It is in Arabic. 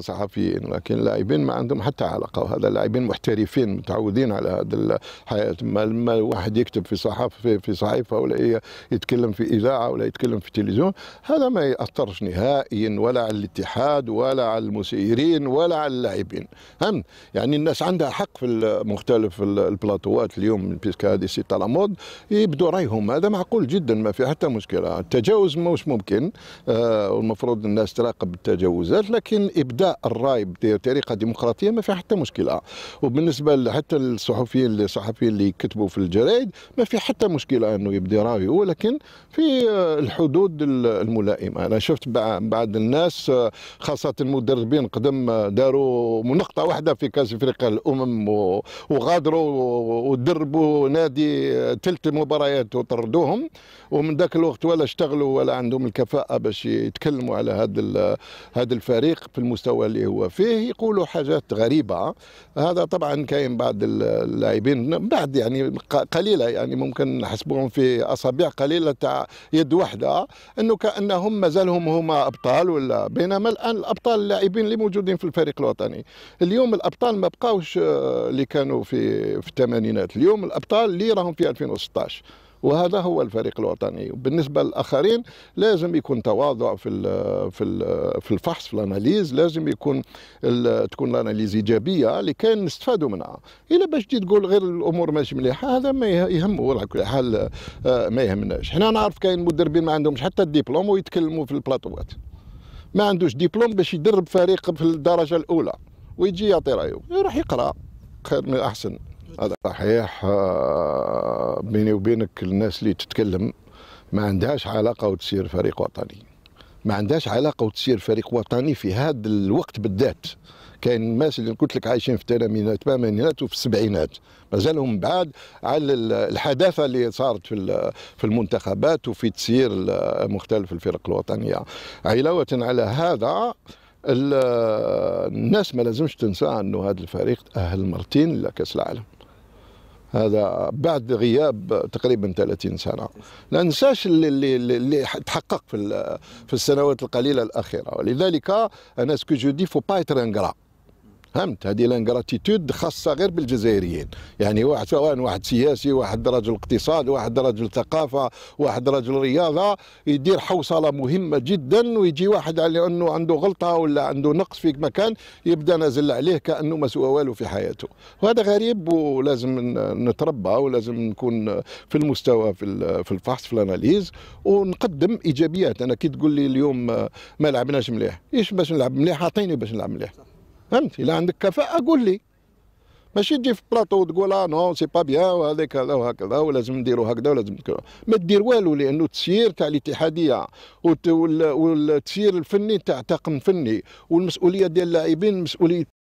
صحفيين لكن لاعبين ما عندهم حتى علاقه وهذا لاعبين محترفين متعودين على هذا الحياه ما الواحد يكتب في صحافه في صحيفه ولا يتكلم في اذاعه ولا يتكلم في تلفزيون هذا ما ياثرش نهائيا ولا على الاتحاد ولا على المسيرين ولا على اللاعبين هم يعني الناس عندها حق في مختلف البلاطوات اليوم بيسك هذه سي مود يبدو رايهم هذا معقول جدا ما في حتى مشكله التجاوز مش ممكن آه والمفروض الناس تراقب التجاوزات لكن ابداع الراي بطريقه ديمقراطيه ما فيها حتى مشكله وبالنسبه حتى الصحفيين الصحفيين اللي يكتبوا في الجرائد ما في حتى مشكله انه يبدي رايه ولكن في آه، الحدود الملائمه انا شفت بعض الناس آه، خاصه المدربين قدم آه، داروا نقطه واحده في كاس افريقيا الامم وغادروا ودربوا نادي ثلث المباريات وطردوهم ومن ذاك الوقت ولا اشتغلوا ولا عندهم الكفاءه باش يتكلموا على هذا هذا الفريق في المستوى المستوى اللي هو فيه يقولوا حاجات غريبه هذا طبعا كاين بعض اللاعبين بعد يعني قليله يعني ممكن نحسبوهم في اصابع قليله تاع يد واحده انه كانهم مازالهم هما ابطال ولا بينما الان الابطال اللاعبين اللي موجودين في الفريق الوطني اليوم الابطال ما بقاوش آه، اللي كانوا في في الثمانينات اليوم الابطال اللي راهم في 2016 وهذا هو الفريق الوطني بالنسبه للاخرين لازم يكون تواضع في في في الفحص في الاناليز لازم يكون تكون الاناليز ايجابيه لكي نستفادوا منها الا باش تجي تقول غير الامور ماشي مليحه هذا ما يهمه على كل حال آه، ما يهمناش حنا نعرف كاين مدربين ما عندهمش حتى الدبلوم ويتكلموا في البلاطوات ما عندوش دبلوم باش يدرب فريق في الدرجه الاولى ويجي يعطي رايه يروح يقرا خير من احسن هذا صحيح آه، بيني وبينك الناس اللي تتكلم ما عندهاش علاقه وتصير فريق وطني ما عندهاش علاقه وتصير فريق وطني في هذا الوقت بالذات كاين الناس اللي قلت لك عايشين في الثمانينات الثمانينات وفي السبعينات مازالهم بعاد على الحداثه اللي صارت في في المنتخبات وفي تسيير مختلف الفرق الوطنيه علاوه على هذا الناس ما لازمش تنسى انه هذا الفريق تاهل مرتين لكاس العالم هذا بعد غياب تقريبا 30 سنه لا ننساش اللي, اللي تحقق في في السنوات القليله الاخيره ولذلك انا سكو جو دي فو با اتر انغرا فهمت هذه لانغراتيتود خاصه غير بالجزائريين يعني واحد سواء واحد سياسي واحد رجل اقتصاد واحد رجل ثقافه واحد رجل رياضه يدير حوصله مهمه جدا ويجي واحد على انه عنده غلطه ولا عنده نقص في مكان يبدا نازل عليه كانه ما سوى والو في حياته وهذا غريب ولازم نتربى ولازم نكون في المستوى في الفحص في الاناليز ونقدم ايجابيات انا كي تقول لي اليوم ما لعبناش مليح ايش باش نلعب مليح اعطيني باش نلعب مليح فهمت الا عندك كفاءه قول لي ماشي تجي في بلاطو وتقول اه نو سي با بيان وهذاك هذا وهكذا ولازم نديروا هكذا ولازم كذا ما دير والو لانه التسيير تاع الاتحاديه والتسيير الفني تاع طاقم فني والمسؤوليه ديال اللاعبين مسؤوليه